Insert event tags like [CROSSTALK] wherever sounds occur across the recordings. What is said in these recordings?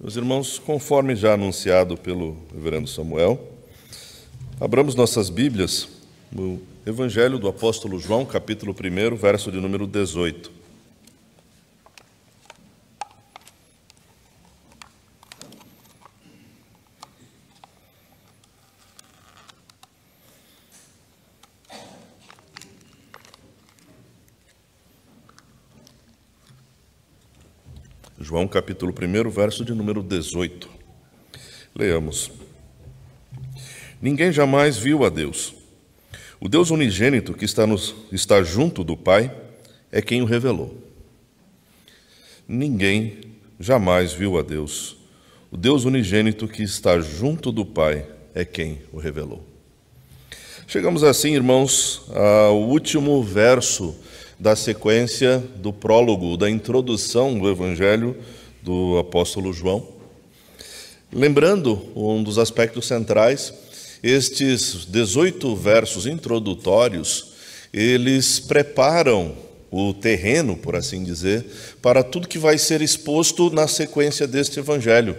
Meus irmãos, conforme já anunciado pelo Reverendo Samuel, abramos nossas Bíblias no Evangelho do Apóstolo João, capítulo 1, verso de número 18. capítulo 1, verso de número 18. Leamos. Ninguém jamais viu a Deus. O Deus unigênito que está, nos, está junto do Pai é quem o revelou. Ninguém jamais viu a Deus. O Deus unigênito que está junto do Pai é quem o revelou. Chegamos assim, irmãos, ao último verso da sequência do prólogo, da introdução do Evangelho do apóstolo João. Lembrando um dos aspectos centrais, estes 18 versos introdutórios, eles preparam o terreno, por assim dizer, para tudo que vai ser exposto na sequência deste evangelho.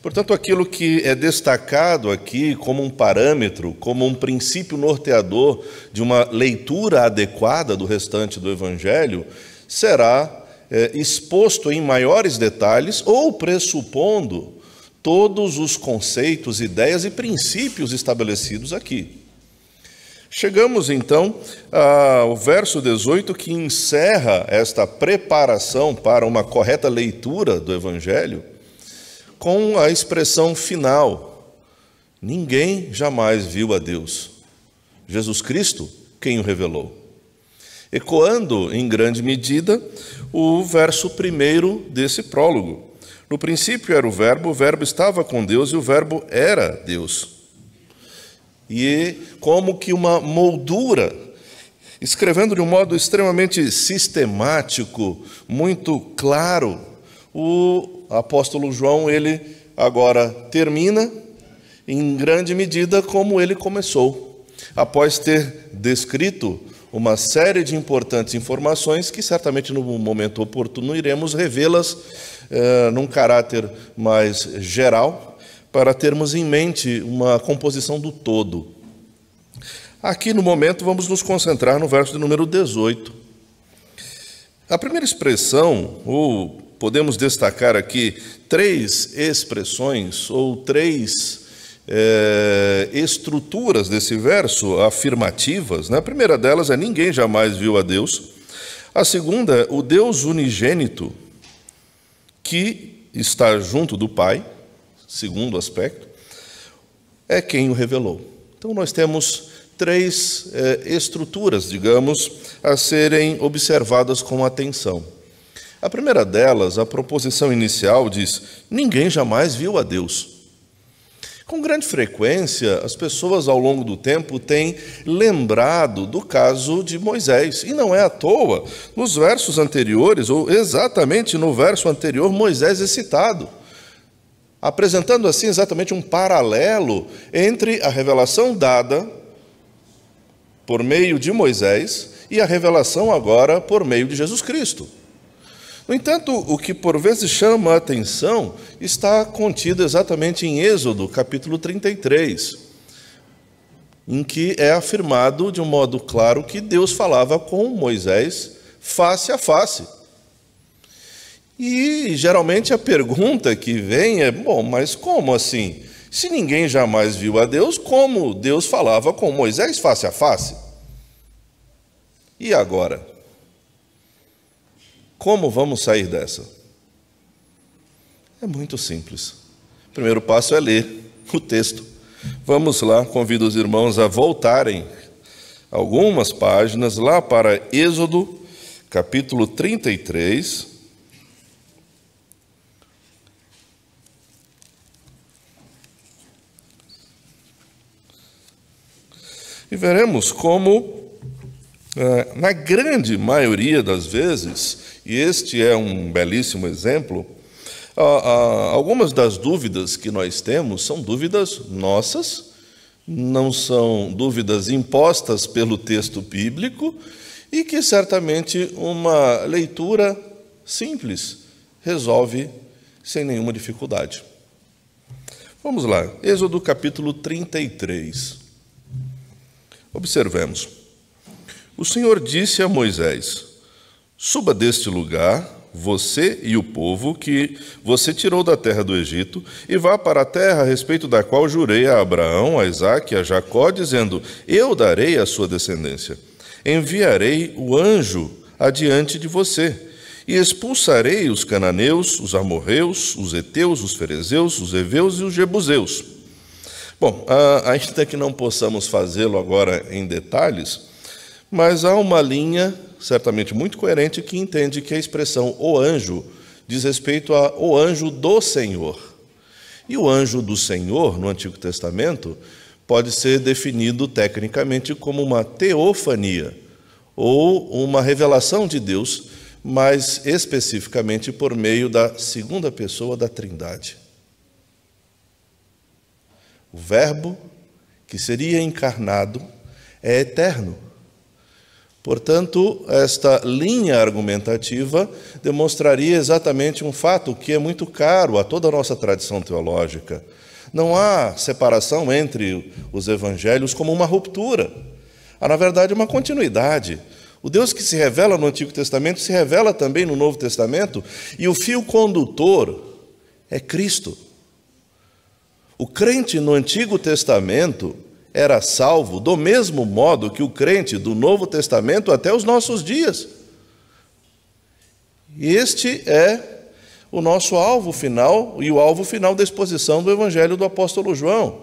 Portanto, aquilo que é destacado aqui como um parâmetro, como um princípio norteador de uma leitura adequada do restante do evangelho, será é, exposto em maiores detalhes ou pressupondo todos os conceitos, ideias e princípios estabelecidos aqui. Chegamos então ao verso 18 que encerra esta preparação para uma correta leitura do Evangelho com a expressão final: Ninguém jamais viu a Deus. Jesus Cristo, quem o revelou ecoando em grande medida o verso primeiro desse prólogo. No princípio era o Verbo, o Verbo estava com Deus e o Verbo era Deus. E como que uma moldura, escrevendo de um modo extremamente sistemático, muito claro, o apóstolo João, ele agora termina em grande medida como ele começou. Após ter descrito uma série de importantes informações que certamente no momento oportuno iremos revê-las eh, num caráter mais geral, para termos em mente uma composição do todo. Aqui no momento vamos nos concentrar no verso de número 18. A primeira expressão, ou podemos destacar aqui três expressões ou três é, estruturas desse verso afirmativas. Né? A primeira delas é: ninguém jamais viu a Deus. A segunda, o Deus unigênito que está junto do Pai, segundo aspecto, é quem o revelou. Então nós temos três é, estruturas, digamos, a serem observadas com atenção. A primeira delas, a proposição inicial diz: ninguém jamais viu a Deus. Com grande frequência, as pessoas ao longo do tempo têm lembrado do caso de Moisés. E não é à toa. Nos versos anteriores, ou exatamente no verso anterior, Moisés é citado, apresentando assim exatamente um paralelo entre a revelação dada por meio de Moisés e a revelação agora por meio de Jesus Cristo. No entanto, o que por vezes chama a atenção está contido exatamente em Êxodo, capítulo 33, em que é afirmado de um modo claro que Deus falava com Moisés face a face. E geralmente a pergunta que vem é: bom, mas como assim? Se ninguém jamais viu a Deus, como Deus falava com Moisés face a face? E agora? Como vamos sair dessa? É muito simples. O primeiro passo é ler o texto. Vamos lá, convido os irmãos a voltarem algumas páginas lá para Êxodo, capítulo 33. E veremos como é, na grande maioria das vezes, e este é um belíssimo exemplo, algumas das dúvidas que nós temos são dúvidas nossas, não são dúvidas impostas pelo texto bíblico e que certamente uma leitura simples resolve sem nenhuma dificuldade. Vamos lá, Êxodo capítulo 33. Observemos. O Senhor disse a Moisés: Suba deste lugar, você e o povo que você tirou da terra do Egito, e vá para a terra a respeito da qual jurei a Abraão, a Isaque e a Jacó, dizendo: Eu darei a sua descendência. Enviarei o anjo adiante de você, e expulsarei os cananeus, os amorreus, os heteus, os ferezeus, os heveus e os jebuseus. Bom, ah, ainda que não possamos fazê-lo agora em detalhes, mas há uma linha, certamente muito coerente, que entende que a expressão o anjo diz respeito a o anjo do Senhor. E o anjo do Senhor, no Antigo Testamento, pode ser definido tecnicamente como uma teofania, ou uma revelação de Deus, mas especificamente por meio da segunda pessoa da Trindade. O Verbo que seria encarnado é eterno Portanto, esta linha argumentativa demonstraria exatamente um fato que é muito caro a toda a nossa tradição teológica. Não há separação entre os evangelhos como uma ruptura. Há, na verdade, uma continuidade. O Deus que se revela no Antigo Testamento se revela também no Novo Testamento, e o fio condutor é Cristo. O crente no Antigo Testamento era salvo do mesmo modo que o crente do Novo Testamento até os nossos dias. E este é o nosso alvo final e o alvo final da exposição do Evangelho do Apóstolo João.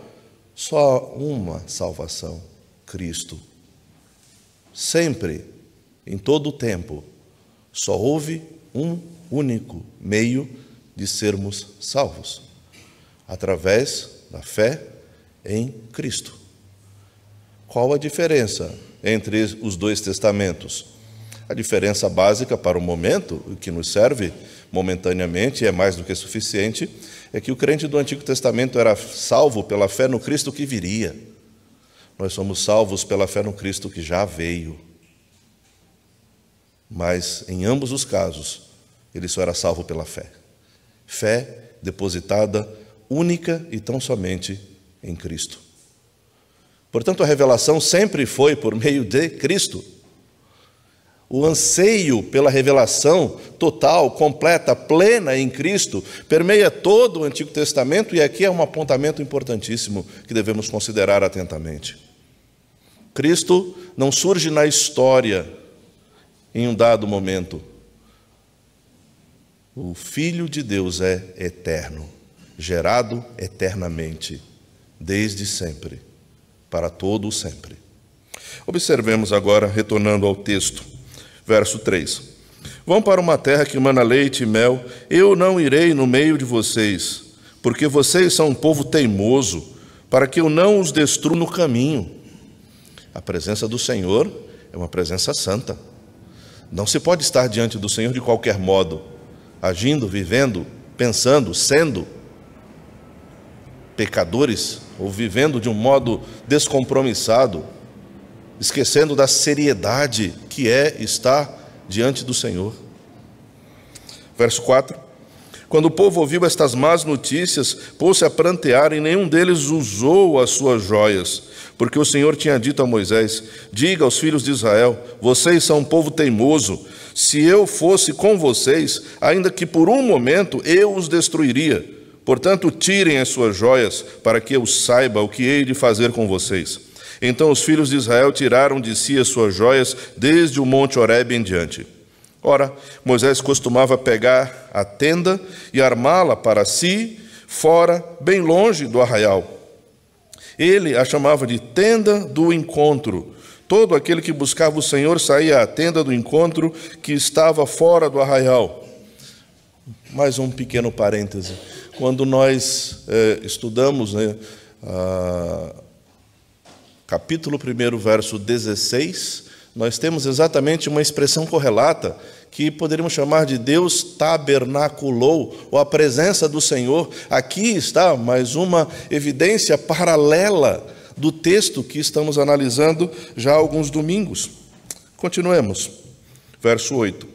Só uma salvação: Cristo. Sempre, em todo o tempo, só houve um único meio de sermos salvos através da fé em Cristo. Qual a diferença entre os dois testamentos? A diferença básica para o momento, que nos serve momentaneamente, é mais do que suficiente, é que o crente do Antigo Testamento era salvo pela fé no Cristo que viria. Nós somos salvos pela fé no Cristo que já veio. Mas em ambos os casos, ele só era salvo pela fé. Fé depositada única e tão somente em Cristo. Portanto, a revelação sempre foi por meio de Cristo. O anseio pela revelação total, completa, plena em Cristo permeia todo o Antigo Testamento e aqui é um apontamento importantíssimo que devemos considerar atentamente. Cristo não surge na história em um dado momento. O Filho de Deus é eterno, gerado eternamente, desde sempre para todo o sempre. Observemos agora, retornando ao texto, verso 3. Vão para uma terra que mana leite e mel, eu não irei no meio de vocês, porque vocês são um povo teimoso, para que eu não os destrua no caminho. A presença do Senhor é uma presença santa. Não se pode estar diante do Senhor de qualquer modo, agindo, vivendo, pensando, sendo pecadores ou vivendo de um modo descompromissado, esquecendo da seriedade que é estar diante do Senhor. Verso 4: Quando o povo ouviu estas más notícias, pôs-se a prantear e nenhum deles usou as suas joias, porque o Senhor tinha dito a Moisés: Diga aos filhos de Israel: Vocês são um povo teimoso. Se eu fosse com vocês, ainda que por um momento, eu os destruiria. Portanto, tirem as suas joias, para que eu saiba o que hei de fazer com vocês. Então os filhos de Israel tiraram de si as suas joias, desde o monte Horeb em diante. Ora, Moisés costumava pegar a tenda e armá-la para si, fora, bem longe do arraial. Ele a chamava de tenda do encontro. Todo aquele que buscava o Senhor saía à tenda do encontro que estava fora do arraial. Mais um pequeno parêntese. Quando nós é, estudamos né, a, capítulo 1, verso 16, nós temos exatamente uma expressão correlata que poderíamos chamar de Deus tabernaculou, ou a presença do Senhor. Aqui está mais uma evidência paralela do texto que estamos analisando já há alguns domingos. Continuemos. Verso 8.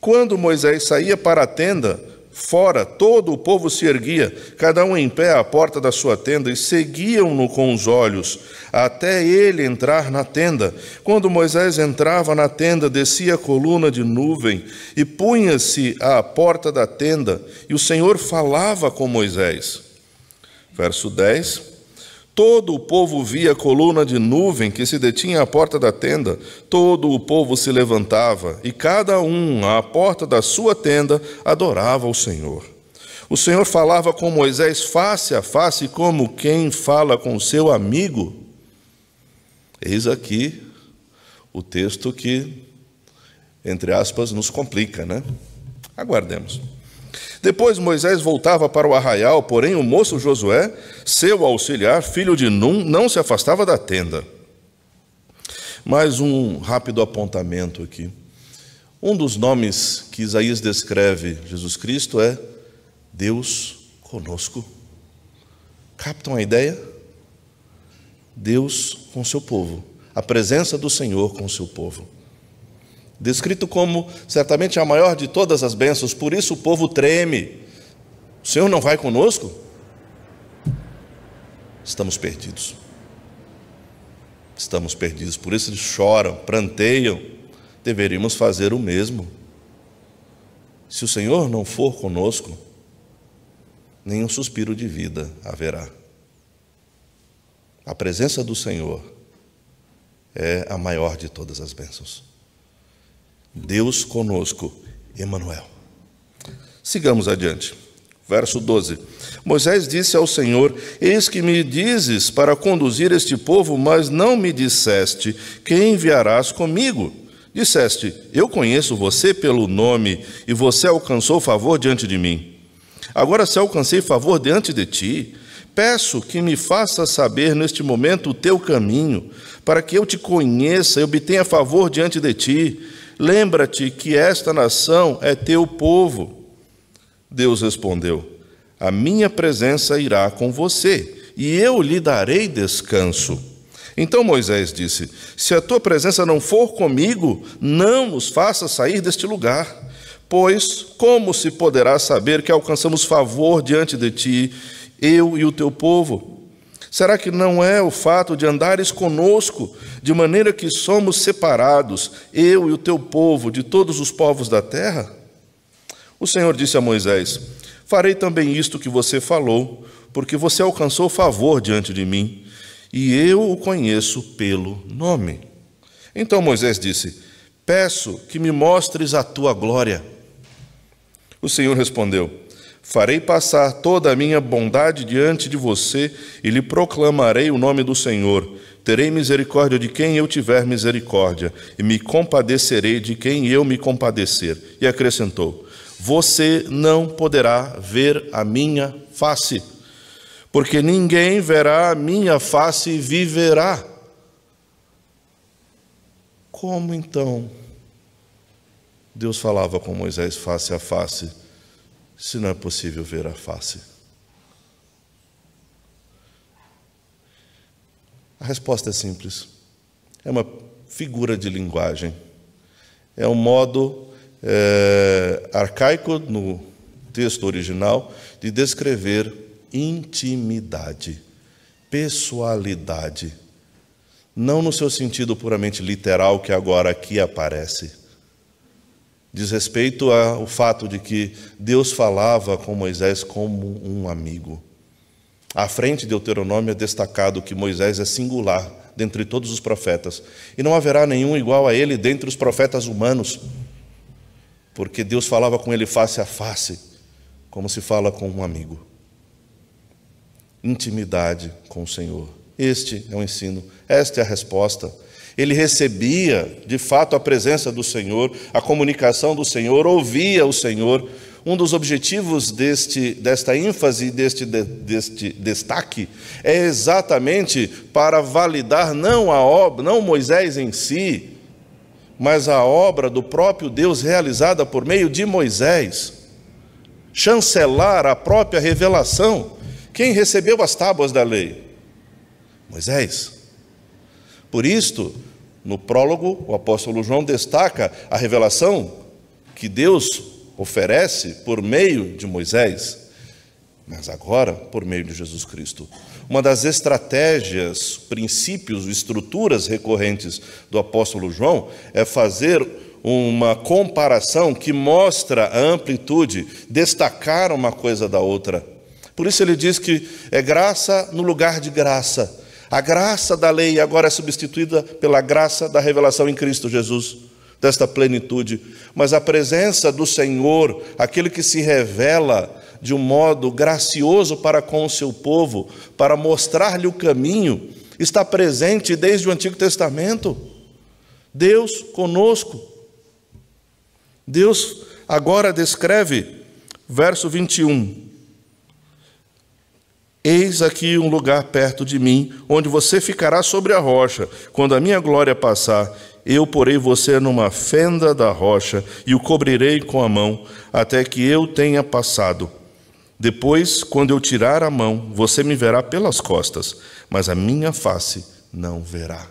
Quando Moisés saía para a tenda, Fora, todo o povo se erguia, cada um em pé à porta da sua tenda, e seguiam-no com os olhos, até ele entrar na tenda. Quando Moisés entrava na tenda, descia a coluna de nuvem e punha-se à porta da tenda, e o Senhor falava com Moisés. Verso 10. Todo o povo via a coluna de nuvem que se detinha à porta da tenda. Todo o povo se levantava e cada um à porta da sua tenda adorava o Senhor. O Senhor falava com Moisés face a face, como quem fala com seu amigo. Eis aqui o texto que, entre aspas, nos complica, né? Aguardemos. Depois Moisés voltava para o arraial, porém o moço Josué, seu auxiliar, filho de Num, não se afastava da tenda. Mais um rápido apontamento aqui. Um dos nomes que Isaías descreve Jesus Cristo é Deus conosco. Captam a ideia? Deus com seu povo, a presença do Senhor com seu povo descrito como certamente a maior de todas as bênçãos, por isso o povo treme. O Senhor não vai conosco? Estamos perdidos. Estamos perdidos, por isso eles choram, pranteiam. Deveríamos fazer o mesmo. Se o Senhor não for conosco, nenhum suspiro de vida haverá. A presença do Senhor é a maior de todas as bênçãos. Deus conosco, Emanuel. Sigamos adiante. Verso 12. Moisés disse ao Senhor: Eis que me dizes para conduzir este povo, mas não me disseste quem enviarás comigo. Disseste: Eu conheço você pelo nome, e você alcançou favor diante de mim. Agora, se alcancei favor diante de ti, peço que me faças saber neste momento o teu caminho, para que eu te conheça e obtenha favor diante de ti, Lembra-te que esta nação é teu povo. Deus respondeu: A minha presença irá com você, e eu lhe darei descanso. Então Moisés disse: Se a tua presença não for comigo, não nos faça sair deste lugar. Pois como se poderá saber que alcançamos favor diante de ti, eu e o teu povo? Será que não é o fato de andares conosco, de maneira que somos separados, eu e o teu povo, de todos os povos da terra? O Senhor disse a Moisés: Farei também isto que você falou, porque você alcançou favor diante de mim, e eu o conheço pelo nome. Então Moisés disse: Peço que me mostres a tua glória. O Senhor respondeu: Farei passar toda a minha bondade diante de você e lhe proclamarei o nome do Senhor. Terei misericórdia de quem eu tiver misericórdia, e me compadecerei de quem eu me compadecer. E acrescentou: Você não poderá ver a minha face, porque ninguém verá a minha face e viverá. Como então Deus falava com Moisés face a face? se não é possível ver a face? A resposta é simples. É uma figura de linguagem. É um modo é, arcaico no texto original de descrever intimidade, pessoalidade. Não no seu sentido puramente literal que agora aqui aparece diz respeito ao fato de que Deus falava com Moisés como um amigo. À frente de Deuteronômio é destacado que Moisés é singular dentre todos os profetas, e não haverá nenhum igual a ele dentre os profetas humanos, porque Deus falava com ele face a face, como se fala com um amigo. Intimidade com o Senhor. Este é o ensino, esta é a resposta ele recebia, de fato, a presença do Senhor, a comunicação do Senhor, ouvia o Senhor. Um dos objetivos deste, desta ênfase, deste, deste destaque, é exatamente para validar não a obra, não Moisés em si, mas a obra do próprio Deus realizada por meio de Moisés. Chancelar a própria revelação. Quem recebeu as tábuas da lei? Moisés. Por isto, no prólogo, o apóstolo João destaca a revelação que Deus oferece por meio de Moisés, mas agora por meio de Jesus Cristo. Uma das estratégias, princípios, estruturas recorrentes do apóstolo João é fazer uma comparação que mostra a amplitude, destacar uma coisa da outra. Por isso ele diz que é graça no lugar de graça a graça da lei agora é substituída pela graça da revelação em Cristo Jesus, desta plenitude. Mas a presença do Senhor, aquele que se revela de um modo gracioso para com o seu povo, para mostrar-lhe o caminho, está presente desde o Antigo Testamento. Deus conosco. Deus agora descreve, verso 21. Eis aqui um lugar perto de mim, onde você ficará sobre a rocha. Quando a minha glória passar, eu porei você numa fenda da rocha e o cobrirei com a mão, até que eu tenha passado. Depois, quando eu tirar a mão, você me verá pelas costas, mas a minha face não verá.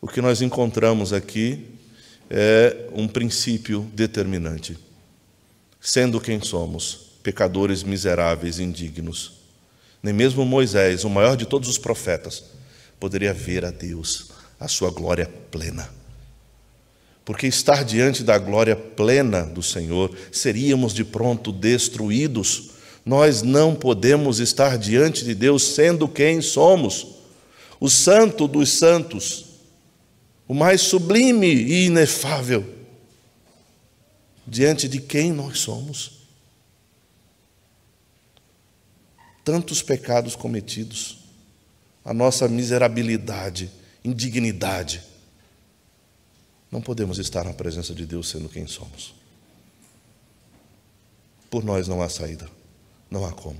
O que nós encontramos aqui é um princípio determinante. Sendo quem somos, pecadores miseráveis e indignos. Nem mesmo Moisés, o maior de todos os profetas, poderia ver a Deus, a sua glória plena. Porque estar diante da glória plena do Senhor, seríamos de pronto destruídos. Nós não podemos estar diante de Deus sendo quem somos. O santo dos santos, o mais sublime e inefável, diante de quem nós somos. tantos pecados cometidos, a nossa miserabilidade, indignidade. Não podemos estar na presença de Deus sendo quem somos. Por nós não há saída, não há como.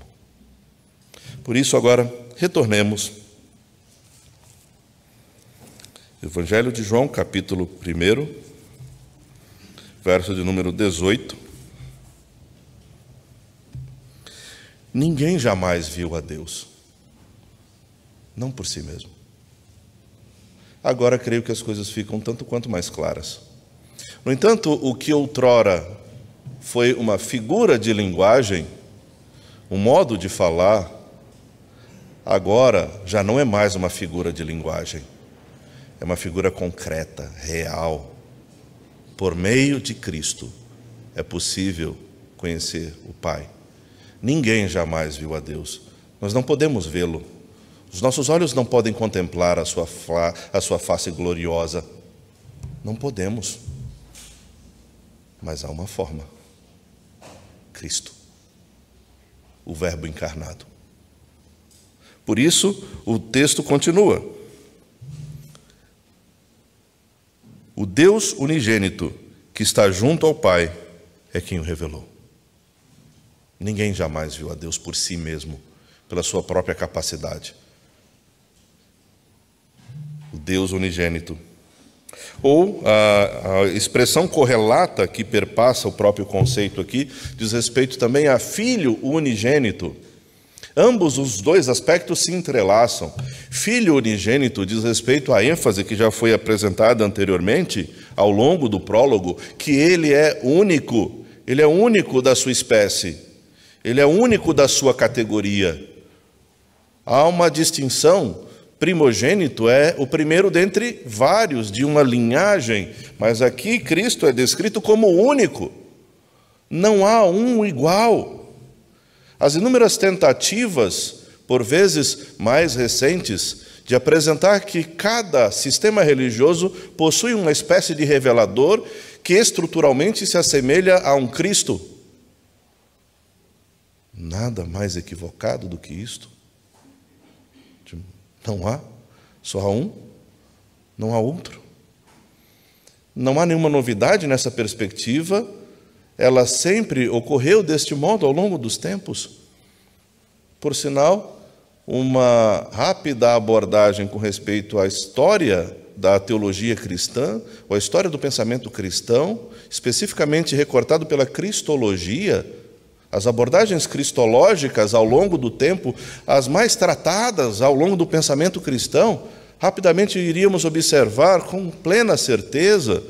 Por isso, agora, retornemos. Evangelho de João, capítulo 1, verso de número 18. Ninguém jamais viu a Deus, não por si mesmo. Agora creio que as coisas ficam tanto quanto mais claras. No entanto, o que outrora foi uma figura de linguagem, um modo de falar, agora já não é mais uma figura de linguagem. É uma figura concreta, real. Por meio de Cristo é possível conhecer o Pai. Ninguém jamais viu a Deus. Nós não podemos vê-lo. Os nossos olhos não podem contemplar a sua, a sua face gloriosa. Não podemos. Mas há uma forma: Cristo, o Verbo encarnado. Por isso, o texto continua. O Deus unigênito que está junto ao Pai é quem o revelou. Ninguém jamais viu a Deus por si mesmo, pela sua própria capacidade. O Deus unigênito. Ou a, a, expressão correlata que perpassa o próprio conceito aqui diz respeito também a filho unigênito. Ambos os dois aspectos se entrelaçam. Filho unigênito diz respeito à ênfase que já foi apresentada anteriormente ao longo do prólogo, que ele é único, ele é único da sua espécie. Ele é único da sua categoria. Há uma distinção. Primogênito é o primeiro dentre vários de uma linhagem, mas aqui Cristo é descrito como único. Não há um igual. As inúmeras tentativas, por vezes mais recentes, de apresentar que cada sistema religioso possui uma espécie de revelador que estruturalmente se assemelha a um Cristo Nada mais equivocado do que isto. Não há, só há um, não há outro. Não há nenhuma novidade nessa perspectiva, ela sempre ocorreu deste modo ao longo dos tempos. Por sinal, uma rápida abordagem com respeito à história da teologia cristã, ou a história do pensamento cristão, especificamente recortado pela cristologia, as abordagens cristológicas ao longo do tempo, as mais tratadas ao longo do pensamento cristão, rapidamente iríamos observar com plena certeza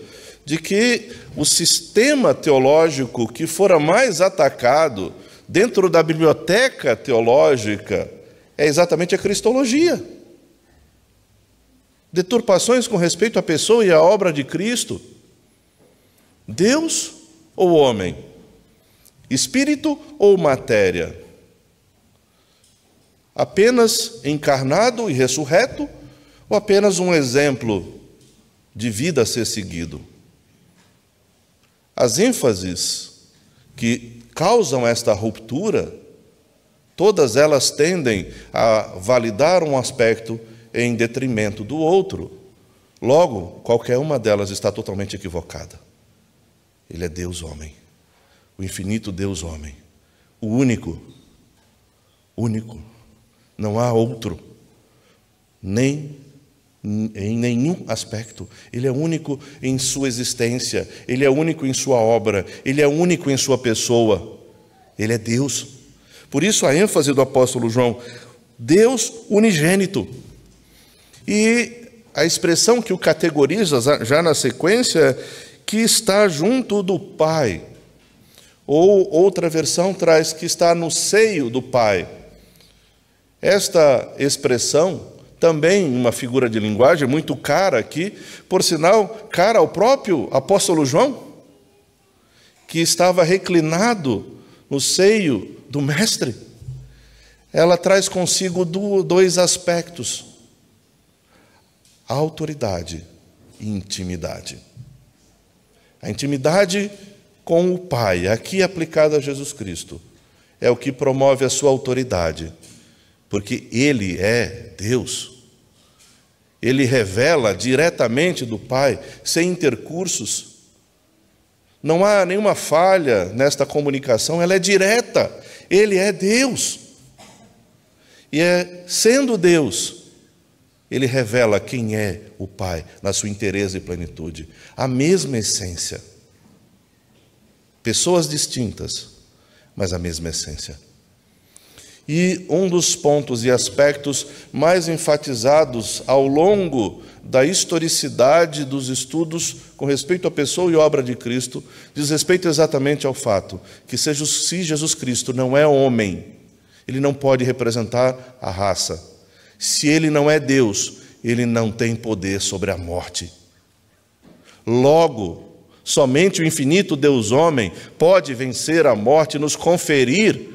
de que o sistema teológico que fora mais atacado dentro da biblioteca teológica é exatamente a cristologia. Deturpações com respeito à pessoa e à obra de Cristo. Deus ou homem? espírito ou matéria? Apenas encarnado e ressurreto ou apenas um exemplo de vida a ser seguido? As ênfases que causam esta ruptura, todas elas tendem a validar um aspecto em detrimento do outro. Logo, qualquer uma delas está totalmente equivocada. Ele é Deus homem o infinito Deus homem, o único, único, não há outro, nem em nenhum aspecto. Ele é único em sua existência, ele é único em sua obra, ele é único em sua pessoa. Ele é Deus. Por isso a ênfase do apóstolo João, Deus unigênito. E a expressão que o categoriza já na sequência, que está junto do Pai ou outra versão traz que está no seio do Pai. Esta expressão, também uma figura de linguagem muito cara aqui, por sinal, cara ao próprio apóstolo João, que estava reclinado no seio do Mestre, ela traz consigo dois aspectos: autoridade e intimidade. A intimidade com o Pai, aqui aplicado a Jesus Cristo, é o que promove a sua autoridade, porque Ele é Deus. Ele revela diretamente do Pai, sem intercursos. Não há nenhuma falha nesta comunicação, ela é direta. Ele é Deus. E é sendo Deus, ele revela quem é o Pai na sua inteireza e plenitude, a mesma essência. Pessoas distintas, mas a mesma essência. E um dos pontos e aspectos mais enfatizados ao longo da historicidade dos estudos com respeito à pessoa e obra de Cristo diz respeito exatamente ao fato que, seja, se Jesus Cristo não é homem, ele não pode representar a raça. Se ele não é Deus, ele não tem poder sobre a morte. Logo, Somente o infinito Deus homem pode vencer a morte e nos conferir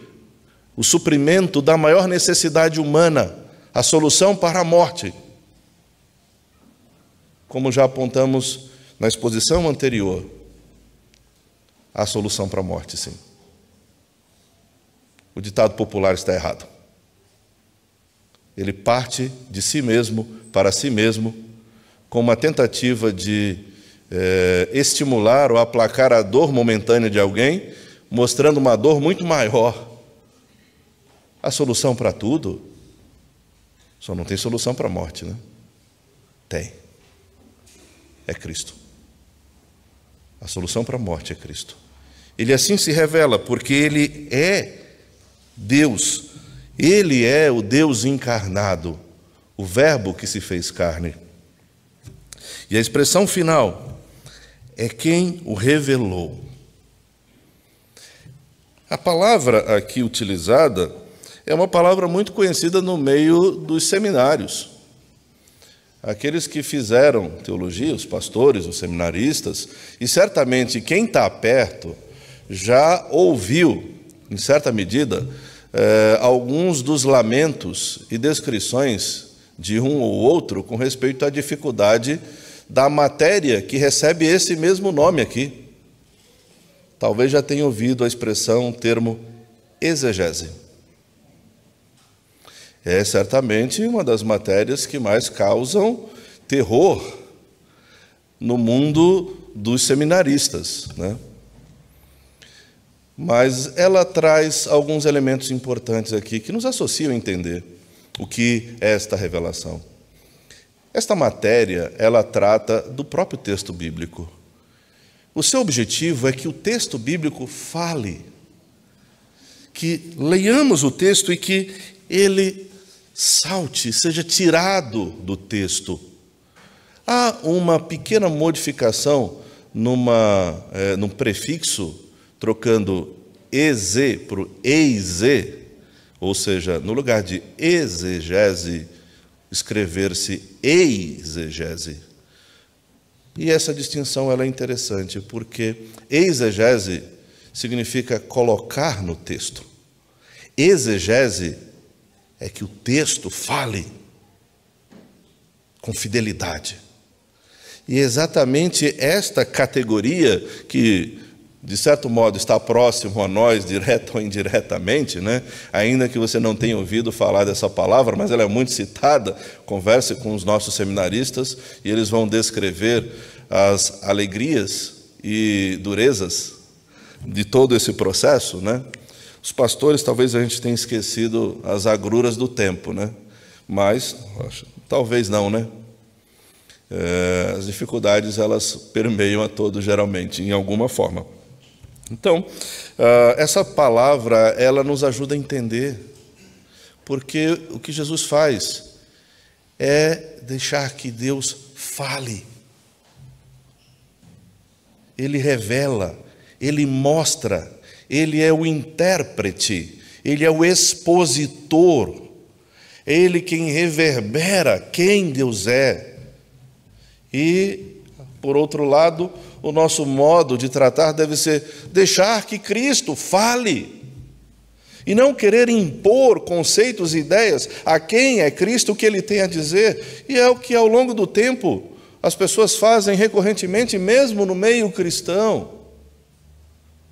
o suprimento da maior necessidade humana, a solução para a morte. Como já apontamos na exposição anterior, a solução para a morte, sim. O ditado popular está errado. Ele parte de si mesmo para si mesmo com uma tentativa de é, estimular ou aplacar a dor momentânea de alguém, mostrando uma dor muito maior. A solução para tudo só não tem solução para a morte, né? Tem. É Cristo. A solução para a morte é Cristo. Ele assim se revela, porque ele é Deus. Ele é o Deus encarnado, o Verbo que se fez carne. E a expressão final é quem o revelou. A palavra aqui utilizada é uma palavra muito conhecida no meio dos seminários. Aqueles que fizeram teologia, os pastores, os seminaristas, e certamente quem está perto já ouviu, em certa medida, eh, alguns dos lamentos e descrições de um ou outro com respeito à dificuldade da matéria que recebe esse mesmo nome aqui. Talvez já tenha ouvido a expressão, o termo exegese. É certamente uma das matérias que mais causam terror no mundo dos seminaristas. Né? Mas ela traz alguns elementos importantes aqui que nos associam a entender o que é esta revelação. Esta matéria, ela trata do próprio texto bíblico. O seu objetivo é que o texto bíblico fale, que leiamos o texto e que ele salte, seja tirado do texto. Há uma pequena modificação numa, é, num prefixo, trocando EZ por eize, ou seja, no lugar de exegese, escrever-se exegese. E essa distinção ela é interessante, porque exegese significa colocar no texto. Exegese é que o texto fale com fidelidade. E é exatamente esta categoria que de certo modo, está próximo a nós, direto ou indiretamente, né? ainda que você não tenha ouvido falar dessa palavra, mas ela é muito citada. Converse com os nossos seminaristas e eles vão descrever as alegrias e durezas de todo esse processo. Né? Os pastores, talvez a gente tenha esquecido as agruras do tempo, né? mas talvez não, né? É, as dificuldades elas permeiam a todos geralmente, em alguma forma. Então, ah, essa palavra, ela nos ajuda a entender, porque o que Jesus faz é deixar que Deus fale. Ele revela, ele mostra, ele é o intérprete, ele é o expositor, ele quem reverbera quem Deus é. E, por outro lado, o nosso modo de tratar deve ser deixar que Cristo fale e não querer impor conceitos e ideias a quem é Cristo o que ele tem a dizer. E é o que ao longo do tempo as pessoas fazem recorrentemente, mesmo no meio cristão,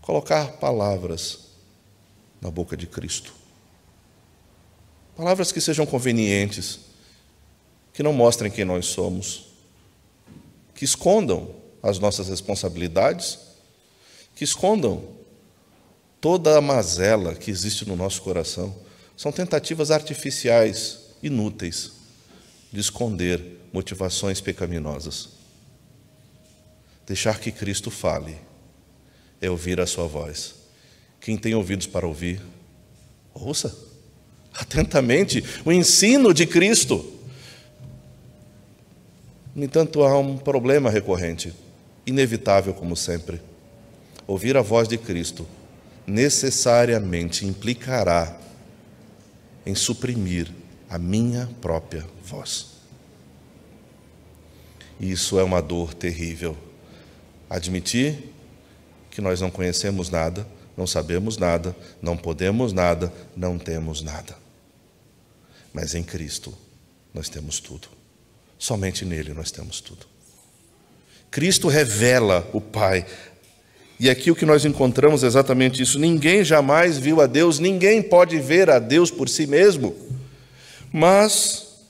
colocar palavras na boca de Cristo. Palavras que sejam convenientes, que não mostrem quem nós somos, que escondam as nossas responsabilidades, que escondam toda a mazela que existe no nosso coração. São tentativas artificiais, inúteis, de esconder motivações pecaminosas. Deixar que Cristo fale é ouvir a sua voz. Quem tem ouvidos para ouvir, ouça atentamente o ensino de Cristo. No entanto, há um problema recorrente inevitável como sempre. Ouvir a voz de Cristo necessariamente implicará em suprimir a minha própria voz. Isso é uma dor terrível. Admitir que nós não conhecemos nada, não sabemos nada, não podemos nada, não temos nada. Mas em Cristo nós temos tudo. Somente nele nós temos tudo. Cristo revela o Pai. E aqui o que nós encontramos é exatamente isso. Ninguém jamais viu a Deus, ninguém pode ver a Deus por si mesmo. Mas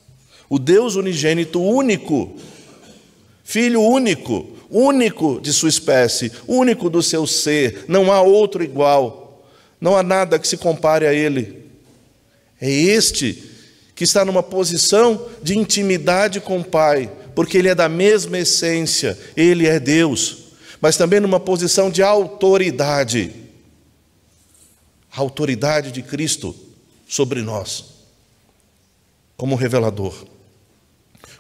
o Deus unigênito, único, filho único, único de sua espécie, único do seu ser, não há outro igual, não há nada que se compare a ele. É este que está numa posição de intimidade com o Pai, porque ele é da mesma essência, ele é Deus, mas também numa posição de autoridade. A autoridade de Cristo sobre nós, como revelador,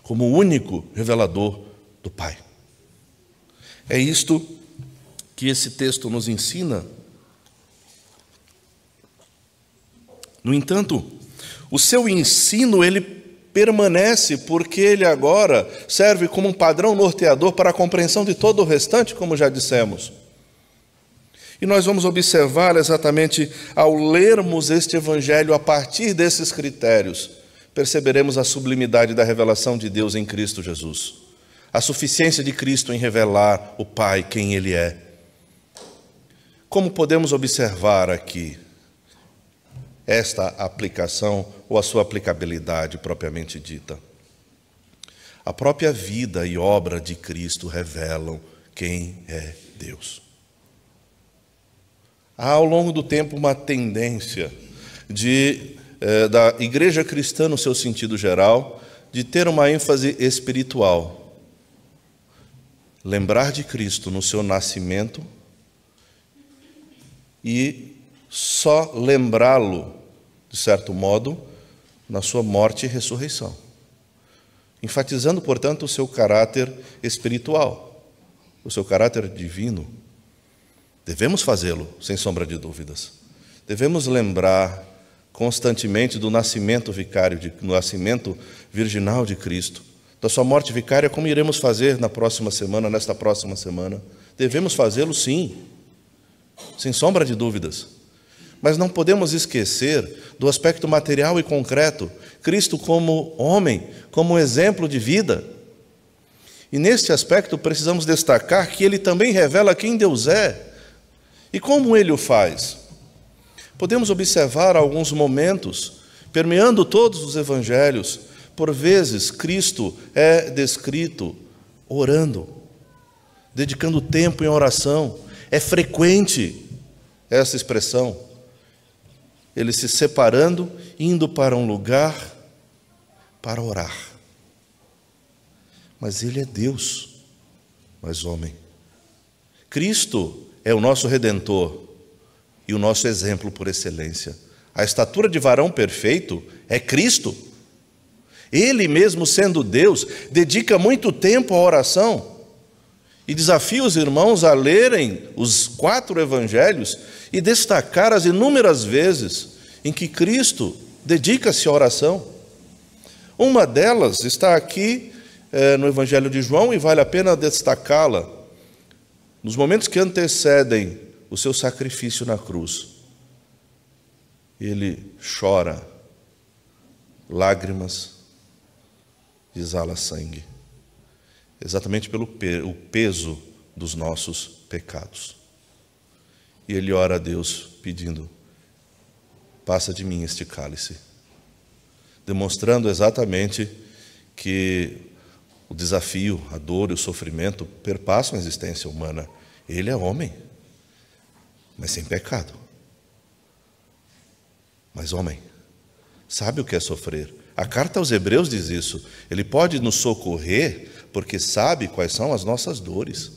como único revelador do Pai. É isto que esse texto nos ensina. No entanto, o seu ensino ele permanece porque ele agora serve como um padrão norteador para a compreensão de todo o restante, como já dissemos. E nós vamos observar exatamente ao lermos este evangelho a partir desses critérios, perceberemos a sublimidade da revelação de Deus em Cristo Jesus. A suficiência de Cristo em revelar o Pai quem ele é. Como podemos observar aqui, esta aplicação ou a sua aplicabilidade propriamente dita. A própria vida e obra de Cristo revelam quem é Deus. Há ao longo do tempo uma tendência de, eh, da igreja cristã, no seu sentido geral, de ter uma ênfase espiritual. Lembrar de Cristo no seu nascimento e só lembrá-lo, de certo modo, na sua morte e ressurreição. Enfatizando, portanto, o seu caráter espiritual, o seu caráter divino. Devemos fazê-lo, sem sombra de dúvidas. Devemos lembrar constantemente do nascimento vicário, do nascimento virginal de Cristo, da sua morte vicária, como iremos fazer na próxima semana, nesta próxima semana. Devemos fazê-lo, sim, sem sombra de dúvidas. Mas não podemos esquecer do aspecto material e concreto, Cristo como homem, como exemplo de vida. E neste aspecto precisamos destacar que ele também revela quem Deus é e como ele o faz. Podemos observar alguns momentos, permeando todos os evangelhos, por vezes Cristo é descrito orando, dedicando tempo em oração. É frequente essa expressão ele se separando, indo para um lugar para orar. Mas ele é Deus, mas homem. Cristo é o nosso redentor e o nosso exemplo por excelência. A estatura de varão perfeito é Cristo. Ele mesmo sendo Deus, dedica muito tempo à oração. E desafio os irmãos a lerem os quatro evangelhos e destacar as inúmeras vezes em que Cristo dedica-se à oração. Uma delas está aqui eh, no Evangelho de João e vale a pena destacá-la nos momentos que antecedem o seu sacrifício na cruz. Ele chora, lágrimas, exala sangue exatamente pelo o peso dos nossos pecados. E ele ora a Deus pedindo: passa de mim este cálice, demonstrando exatamente que o desafio, a dor e o sofrimento perpassam a existência humana. Ele é homem, mas sem pecado. Mas homem, sabe o que é sofrer. A carta aos Hebreus diz isso. Ele pode nos socorrer porque sabe quais são as nossas dores.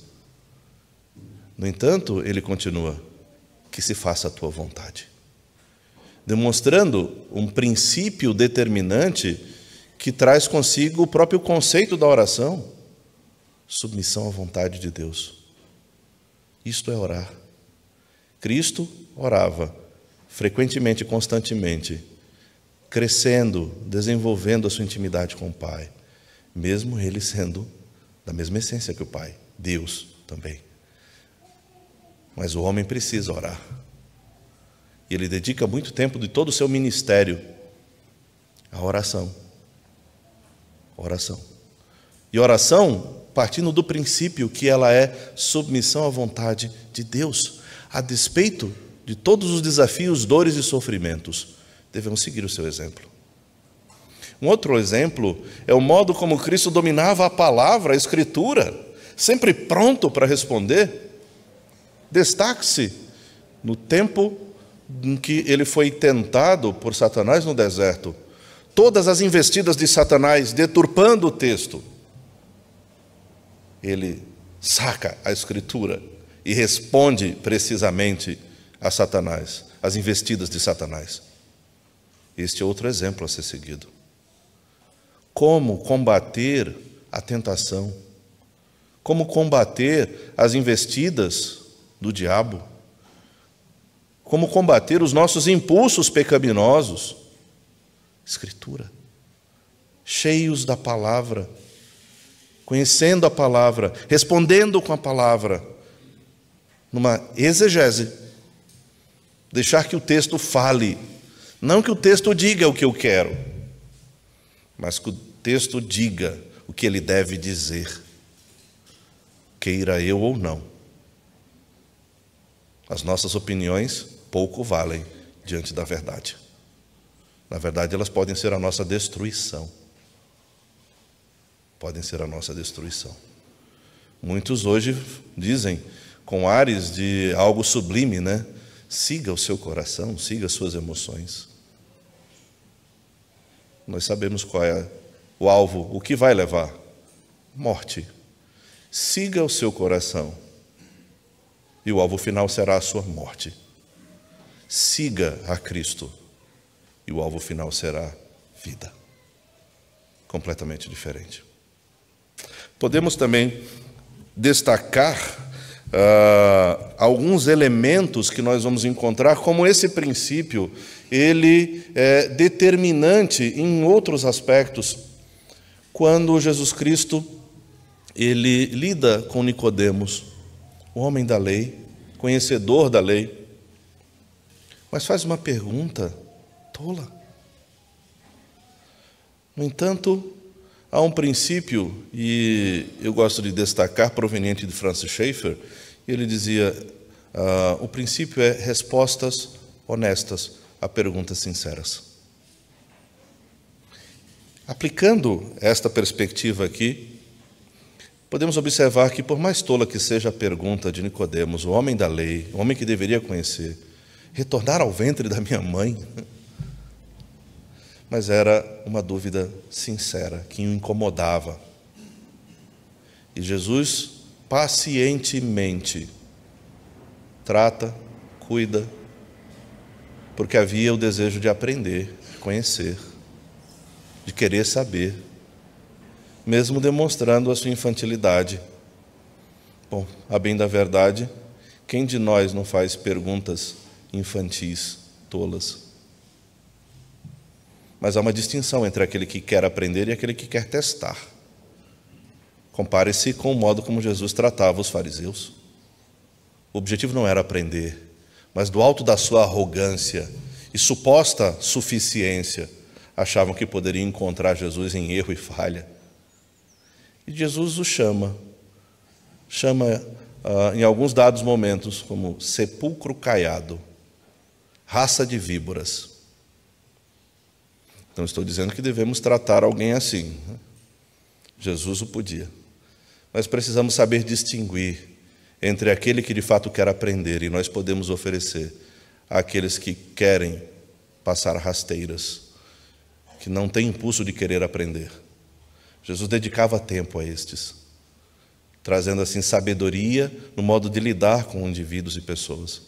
No entanto, ele continua: que se faça a tua vontade. Demonstrando um princípio determinante que traz consigo o próprio conceito da oração: submissão à vontade de Deus. Isto é orar. Cristo orava frequentemente, constantemente, crescendo, desenvolvendo a sua intimidade com o Pai mesmo ele sendo da mesma essência que o Pai, Deus também. Mas o homem precisa orar. E ele dedica muito tempo de todo o seu ministério à oração. Oração. E oração, partindo do princípio que ela é submissão à vontade de Deus, a despeito de todos os desafios, dores e sofrimentos, devemos seguir o seu exemplo. Um outro exemplo é o modo como Cristo dominava a palavra, a escritura, sempre pronto para responder. Destaque-se no tempo em que ele foi tentado por Satanás no deserto. Todas as investidas de Satanás deturpando o texto. Ele saca a escritura e responde precisamente a Satanás, as investidas de Satanás. Este é outro exemplo a ser seguido como combater a tentação, como combater as investidas do diabo, como combater os nossos impulsos pecaminosos. Escritura, cheios da palavra, conhecendo a palavra, respondendo com a palavra, numa exegese. Deixar que o texto fale, não que o texto diga o que eu quero, mas que o texto diga o que ele deve dizer, queira eu ou não. As nossas opiniões pouco valem diante da verdade. Na verdade, elas podem ser a nossa destruição. Podem ser a nossa destruição. Muitos hoje dizem, com ares de algo sublime, né? Siga o seu coração, siga as suas emoções. Nós sabemos qual é o alvo, o que vai levar? Morte. Siga o seu coração, e o alvo final será a sua morte. Siga a Cristo, e o alvo final será vida. Completamente diferente. Podemos também destacar uh, alguns elementos que nós vamos encontrar, como esse princípio, ele é determinante em outros aspectos quando Jesus Cristo ele lida com Nicodemos, o homem da lei, conhecedor da lei, mas faz uma pergunta tola. No entanto, há um princípio e eu gosto de destacar proveniente de Francis Schaeffer. Ele dizia: ah, o princípio é respostas honestas a perguntas sinceras. Aplicando esta perspectiva aqui, podemos observar que por mais tola que seja a pergunta de Nicodemos, o homem da lei, o homem que deveria conhecer, retornar ao ventre da minha mãe, [LAUGHS] mas era uma dúvida sincera que o incomodava. E Jesus pacientemente trata, cuida, porque havia o desejo de aprender, conhecer de querer saber, mesmo demonstrando a sua infantilidade. Bom, a bem da verdade, quem de nós não faz perguntas infantis, tolas? Mas há uma distinção entre aquele que quer aprender e aquele que quer testar. Compare-se com o modo como Jesus tratava os fariseus. O objetivo não era aprender, mas do alto da sua arrogância e suposta suficiência, achavam que poderiam encontrar Jesus em erro e falha. E Jesus o chama, chama ah, em alguns dados momentos como sepulcro caiado, raça de víboras. Não estou dizendo que devemos tratar alguém assim. Né? Jesus o podia. Mas precisamos saber distinguir entre aquele que de fato quer aprender e nós podemos oferecer àqueles que querem passar rasteiras que não têm impulso de querer aprender. Jesus dedicava tempo a estes, trazendo assim sabedoria no modo de lidar com indivíduos e pessoas.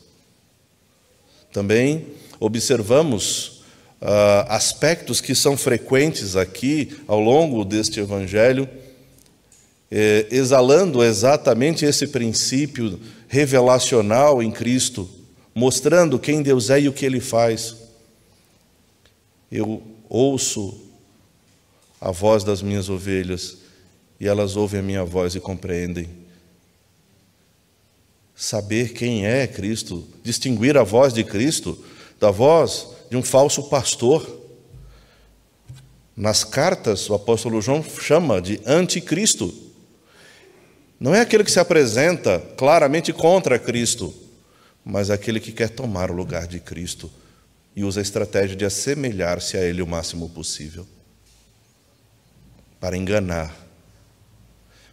Também observamos ah, aspectos que são frequentes aqui ao longo deste evangelho, eh, exalando exatamente esse princípio revelacional em Cristo, mostrando quem Deus é e o que ele faz. Eu ouço a voz das minhas ovelhas e elas ouvem a minha voz e compreendem. Saber quem é Cristo, distinguir a voz de Cristo da voz de um falso pastor. Nas cartas, o apóstolo João chama de anticristo. Não é aquele que se apresenta claramente contra Cristo, mas é aquele que quer tomar o lugar de Cristo e usa a estratégia de assemelhar-se a ele o máximo possível para enganar.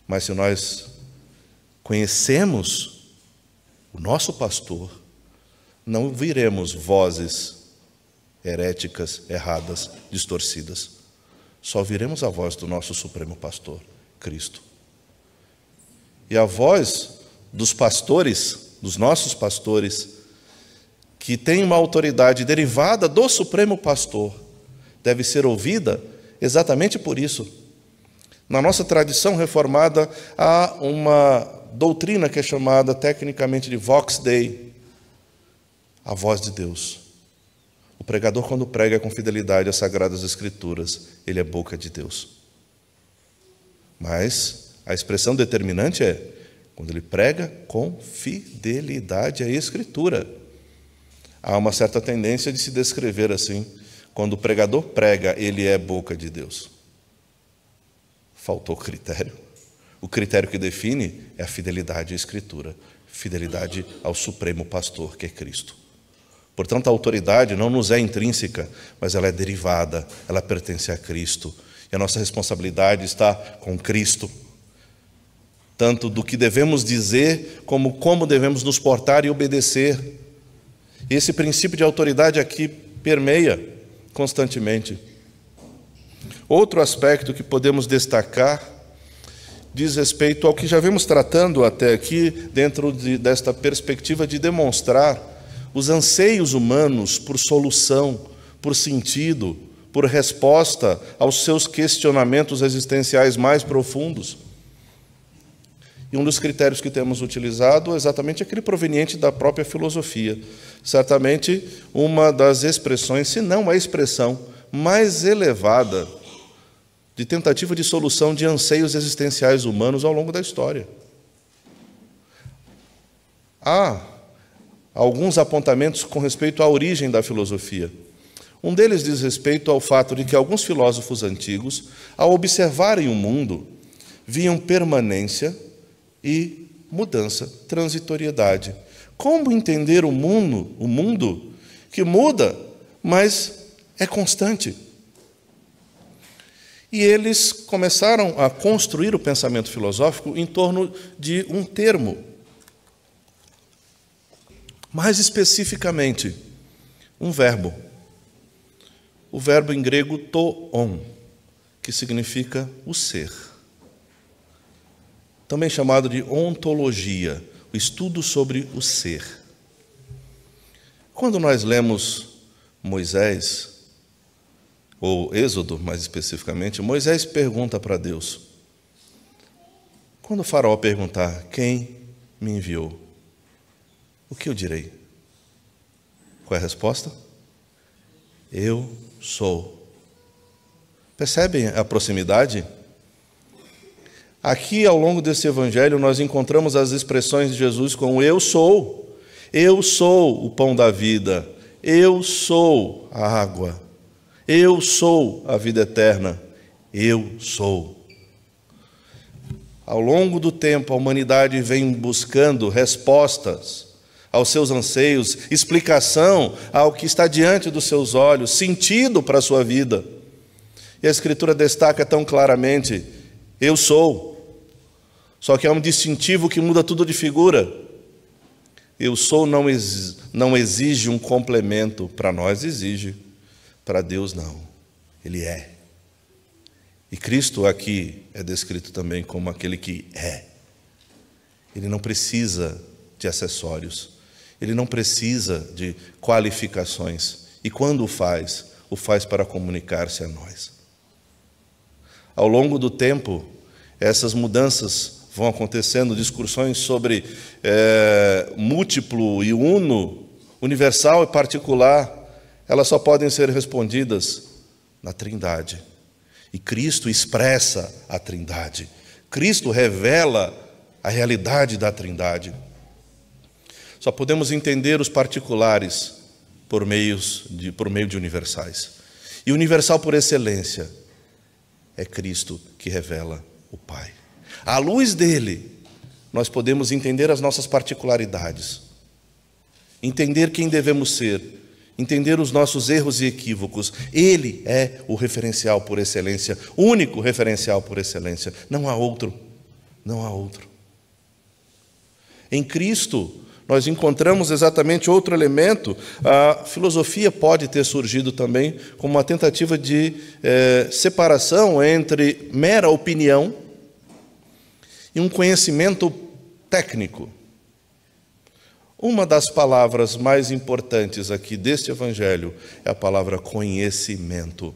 Mas se nós conhecemos o nosso pastor, não ouviremos vozes heréticas, erradas, distorcidas. Só ouviremos a voz do nosso supremo pastor, Cristo. E a voz dos pastores, dos nossos pastores, que tem uma autoridade derivada do Supremo Pastor, deve ser ouvida exatamente por isso. Na nossa tradição reformada, há uma doutrina que é chamada tecnicamente de Vox Dei a voz de Deus. O pregador, quando prega com fidelidade às Sagradas Escrituras, ele é boca de Deus. Mas a expressão determinante é quando ele prega com fidelidade à Escritura há uma certa tendência de se descrever assim. Quando o pregador prega, ele é boca de Deus. Faltou critério. O critério que define é a fidelidade à Escritura, fidelidade ao Supremo Pastor, que é Cristo. Portanto, a autoridade não nos é intrínseca, mas ela é derivada, ela pertence a Cristo. E a nossa responsabilidade está com Cristo. Tanto do que devemos dizer, como como devemos nos portar e obedecer. E esse princípio de autoridade aqui permeia constantemente. Outro aspecto que podemos destacar diz respeito ao que já vemos tratando até aqui, dentro de, desta perspectiva de demonstrar os anseios humanos por solução, por sentido, por resposta aos seus questionamentos existenciais mais profundos. E um dos critérios que temos utilizado é exatamente aquele proveniente da própria filosofia certamente uma das expressões, se não a expressão mais elevada de tentativa de solução de anseios existenciais humanos ao longo da história. Há alguns apontamentos com respeito à origem da filosofia. Um deles diz respeito ao fato de que alguns filósofos antigos, ao observarem o mundo, viam permanência e mudança, transitoriedade como entender o mundo, o mundo que muda, mas é constante? E eles começaram a construir o pensamento filosófico em torno de um termo. Mais especificamente, um verbo. O verbo em grego on", que significa o ser. Também chamado de ontologia o estudo sobre o ser. Quando nós lemos Moisés, ou Êxodo mais especificamente, Moisés pergunta para Deus: quando o Faraó perguntar quem me enviou, o que eu direi? Qual é a resposta? Eu sou. Percebem a proximidade? Aqui, ao longo desse evangelho, nós encontramos as expressões de Jesus como eu sou, eu sou o pão da vida, eu sou a água, eu sou a vida eterna, eu sou. Ao longo do tempo, a humanidade vem buscando respostas aos seus anseios, explicação ao que está diante dos seus olhos, sentido para a sua vida. E a Escritura destaca tão claramente: eu sou. Só que é um distintivo que muda tudo de figura. Eu sou não, ex, não exige um complemento, para nós exige, para Deus não. Ele é. E Cristo aqui é descrito também como aquele que é. Ele não precisa de acessórios, ele não precisa de qualificações. E quando o faz, o faz para comunicar-se a nós. Ao longo do tempo, essas mudanças vão acontecendo discussões sobre é, múltiplo e uno, universal e particular, elas só podem ser respondidas na Trindade. E Cristo expressa a Trindade. Cristo revela a realidade da Trindade. Só podemos entender os particulares por, meios de, por meio de universais. E universal por excelência é Cristo que revela o Pai. À luz dele, nós podemos entender as nossas particularidades, entender quem devemos ser, entender os nossos erros e equívocos. Ele é o referencial por excelência, único referencial por excelência. Não há outro. Não há outro. Em Cristo, nós encontramos exatamente outro elemento. A filosofia pode ter surgido também como uma tentativa de eh, separação entre mera opinião e um conhecimento técnico. Uma das palavras mais importantes aqui deste evangelho é a palavra conhecimento.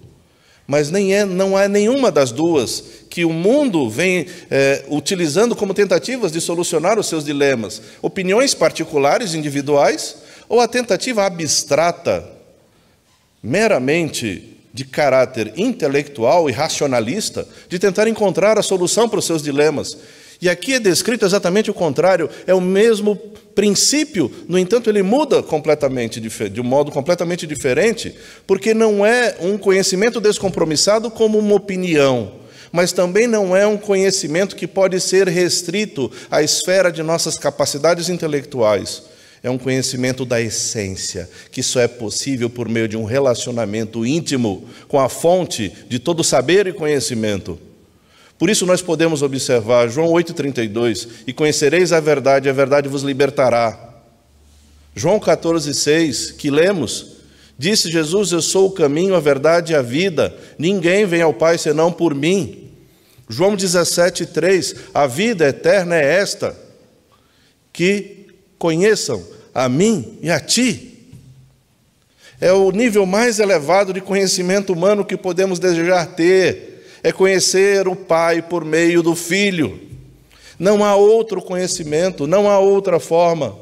Mas nem é, não há nenhuma das duas que o mundo vem é, utilizando como tentativas de solucionar os seus dilemas, opiniões particulares, individuais, ou a tentativa abstrata, meramente de caráter intelectual e racionalista, de tentar encontrar a solução para os seus dilemas, e aqui é descrito exatamente o contrário, é o mesmo princípio, no entanto, ele muda completamente, de um modo completamente diferente, porque não é um conhecimento descompromissado como uma opinião, mas também não é um conhecimento que pode ser restrito à esfera de nossas capacidades intelectuais. É um conhecimento da essência, que só é possível por meio de um relacionamento íntimo com a fonte de todo saber e conhecimento por isso nós podemos observar João 8,32, e conhecereis a verdade, a verdade vos libertará. João 14,6, que lemos, disse Jesus: Eu sou o caminho, a verdade e a vida, ninguém vem ao Pai senão por mim. João 17,3, a vida eterna é esta, que conheçam a mim e a ti. É o nível mais elevado de conhecimento humano que podemos desejar ter é conhecer o Pai por meio do Filho. Não há outro conhecimento, não há outra forma.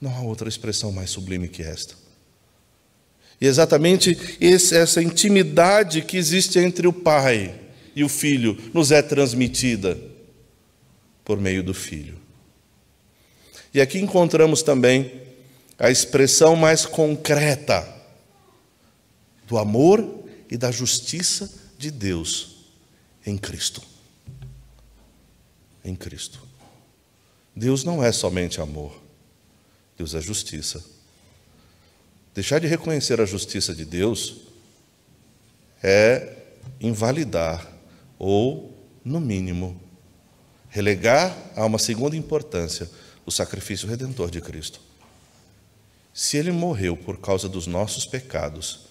Não há outra expressão mais sublime que esta. E exatamente essa intimidade que existe entre o Pai e o Filho nos é transmitida por meio do Filho. E aqui encontramos também a expressão mais concreta do amor e da justiça de Deus em Cristo. Em Cristo. Deus não é somente amor, Deus é justiça. Deixar de reconhecer a justiça de Deus é invalidar ou, no mínimo, relegar a uma segunda importância o sacrifício redentor de Cristo. Se ele morreu por causa dos nossos pecados,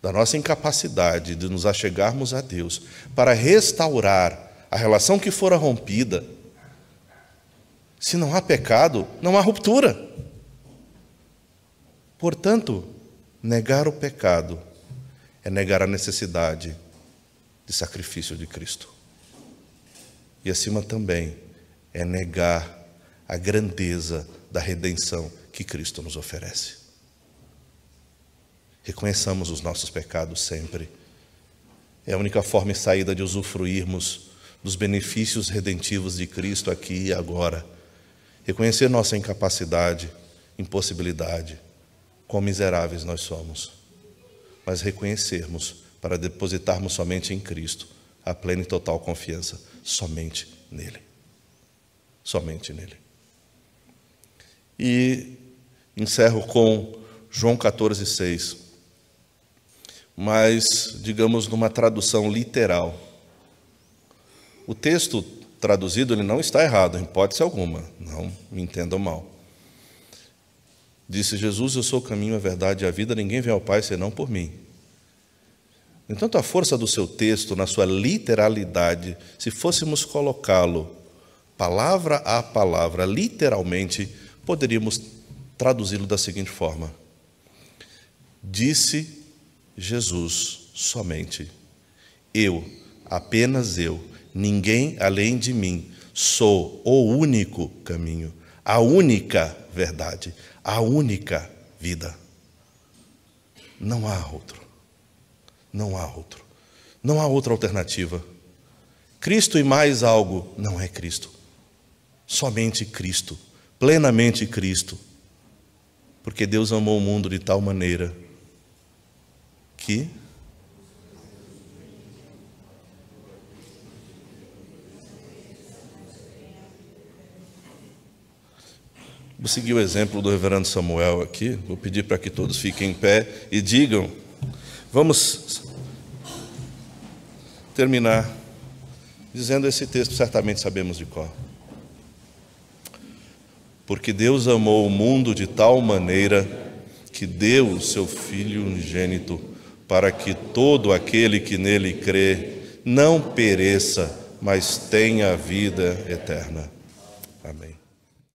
da nossa incapacidade de nos achegarmos a Deus para restaurar a relação que fora rompida, se não há pecado, não há ruptura. Portanto, negar o pecado é negar a necessidade de sacrifício de Cristo. E acima também é negar a grandeza da redenção que Cristo nos oferece reconheçamos os nossos pecados sempre. É a única forma e saída de usufruirmos dos benefícios redentivos de Cristo aqui e agora. Reconhecer nossa incapacidade, impossibilidade, quão miseráveis nós somos, mas reconhecermos para depositarmos somente em Cristo a plena e total confiança, somente nele. Somente nele. E encerro com João 14,6 mas, digamos, numa tradução literal. O texto traduzido ele não está errado, em hipótese alguma, não me entendam mal. Disse Jesus: Eu sou o caminho, a verdade e a vida, ninguém vem ao Pai senão por mim. Entanto, a força do seu texto, na sua literalidade, se fôssemos colocá-lo palavra a palavra, literalmente, poderíamos traduzi-lo da seguinte forma: Disse Jesus somente. Eu, apenas eu, ninguém além de mim, sou o único caminho, a única verdade, a única vida. Não há outro. Não há outro. Não há outra alternativa. Cristo e mais algo não é Cristo. Somente Cristo, plenamente Cristo. Porque Deus amou o mundo de tal maneira que Vou seguir o exemplo do reverendo Samuel aqui. Vou pedir para que todos fiquem em pé e digam: vamos terminar dizendo esse texto, certamente sabemos de qual. Porque Deus amou o mundo de tal maneira que deu o seu Filho unigênito para que todo aquele que nele crê não pereça, mas tenha a vida eterna. Amém.